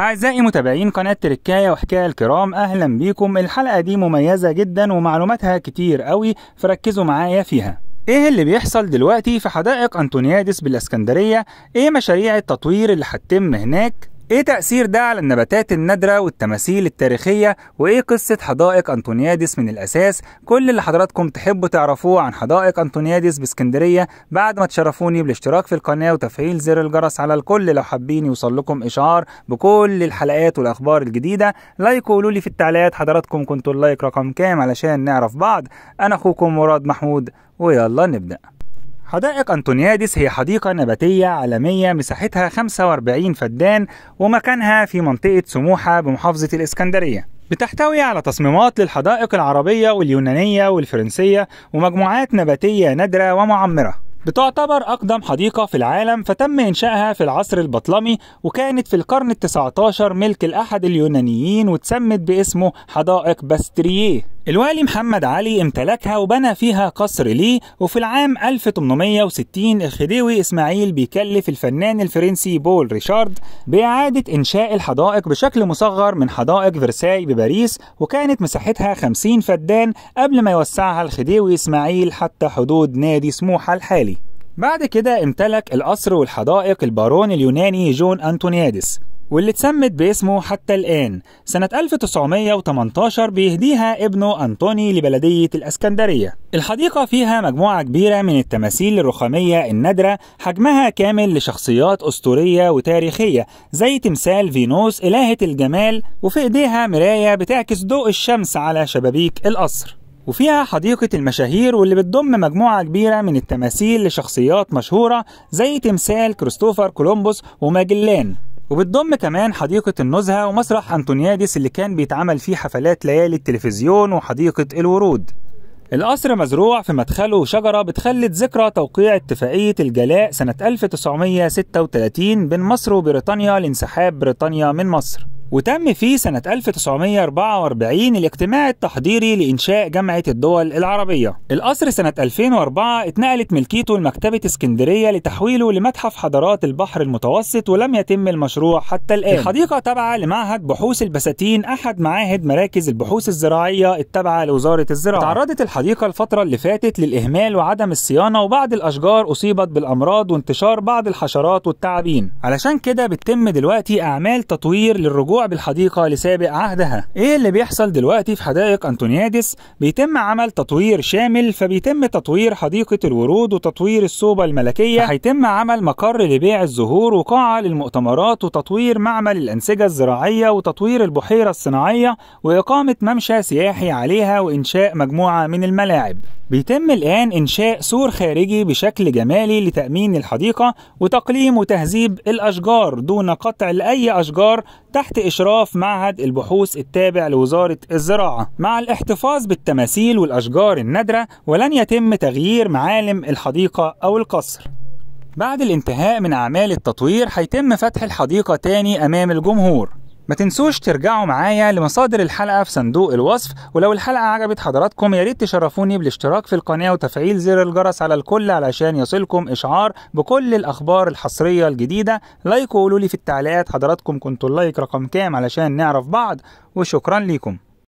أعزائي متابعين قناة تركاية وحكاية الكرام أهلا بيكم الحلقة دي مميزة جدا ومعلوماتها كتير قوي فركزوا معايا فيها ايه اللي بيحصل دلوقتي في حدائق انطونيادس بالاسكندرية ايه مشاريع التطوير اللي هتتم هناك ايه تأثير ده على النباتات النادرة والتماثيل التاريخية وايه قصة حدائق انطونيادس من الاساس كل اللي حضراتكم تحبوا تعرفوه عن حدائق انطونيادس باسكندرية بعد ما تشرفوني بالاشتراك في القناة وتفعيل زر الجرس على الكل لو حابين يوصل لكم اشعار بكل الحلقات والاخبار الجديدة لايك وقولوا لي في التعليقات حضراتكم كنتوا اللايك رقم كام علشان نعرف بعض انا اخوكم مراد محمود ويلا نبدأ حدائق أنطونيادس هي حديقة نباتية عالمية مساحتها 45 فدان ومكانها في منطقة سموحة بمحافظة الإسكندرية بتحتوي على تصميمات للحدائق العربية واليونانية والفرنسية ومجموعات نباتية نادرة ومعمرة بتعتبر أقدم حديقة في العالم فتم إنشائها في العصر البطلمي وكانت في القرن التسعتاشر ملك الأحد اليونانيين واتسمت باسمه حدائق باسترييه الوالي محمد علي امتلكها وبنى فيها قصر ليه وفي العام 1860 الخديوي إسماعيل بيكلف الفنان الفرنسي بول ريشارد بإعادة إنشاء الحدائق بشكل مصغر من حدائق فرساي بباريس وكانت مساحتها 50 فدان قبل ما يوسعها الخديوي إسماعيل حتى حدود نادي سموحة الحالي بعد كده امتلك القصر والحدائق البارون اليوناني جون أنتونيادس واللي اتسمت باسمه حتى الآن سنة 1918 بيهديها ابنه أنطوني لبلدية الأسكندرية الحديقة فيها مجموعة كبيرة من التماثيل الرخامية النادرة حجمها كامل لشخصيات أسطورية وتاريخية زي تمثال فينوس إلهة الجمال وفي إيديها مراية بتعكس ضوء الشمس على شبابيك القصر وفيها حديقة المشاهير واللي بتضم مجموعة كبيرة من التماثيل لشخصيات مشهورة زي تمثال كريستوفر كولومبوس وماجلان وبتضم كمان حديقة النزهة ومسرح أنتونياديس اللي كان بيتعمل فيه حفلات ليالي التلفزيون وحديقة الورود القصر مزروع في مدخله شجرة بتخلد ذكرى توقيع اتفاقية الجلاء سنة 1936 بين مصر وبريطانيا لانسحاب بريطانيا من مصر وتم في سنة 1944 الاجتماع التحضيري لإنشاء جامعة الدول العربية القصر سنة 2004 اتنقلت ملكيته لمكتبة اسكندرية لتحويله لمتحف حضارات البحر المتوسط ولم يتم المشروع حتى الآن الحديقة تابعة لمعهد بحوث البساتين أحد معاهد مراكز البحوث الزراعية التابعة لوزارة الزراعة تعرضت الحديقة الفترة اللي فاتت للإهمال وعدم الصيانة وبعض الأشجار أصيبت بالأمراض وانتشار بعض الحشرات والتعابين علشان كده بتتم دلوقتي أعمال تطوير للرجوع الرجوع بالحديقة لسابق عهدها إيه اللي بيحصل دلوقتي في حدائق أنتونيادس بيتم عمل تطوير شامل فبيتم تطوير حديقة الورود وتطوير الصوبة الملكية هيتم عمل مقر لبيع الزهور وقاعة للمؤتمرات وتطوير معمل الأنسجة الزراعية وتطوير البحيرة الصناعية وإقامة ممشى سياحي عليها وإنشاء مجموعة من الملاعب بيتم الآن إنشاء سور خارجي بشكل جمالي لتأمين الحديقة وتقليم وتهذيب الأشجار دون قطع لأي أشجار تحت إشراف معهد البحوث التابع لوزارة الزراعة مع الاحتفاظ بالتماثيل والأشجار النادرة ولن يتم تغيير معالم الحديقة أو القصر بعد الانتهاء من أعمال التطوير هيتم فتح الحديقة تاني أمام الجمهور ما تنسوش ترجعوا معايا لمصادر الحلقة في صندوق الوصف ولو الحلقة عجبت حضراتكم ياريت تشرفوني بالاشتراك في القناة وتفعيل زر الجرس على الكل علشان يصلكم إشعار بكل الأخبار الحصرية الجديدة لايك وقولولي لي في التعليقات حضراتكم كنتوا اللايك رقم كام علشان نعرف بعض وشكرا ليكم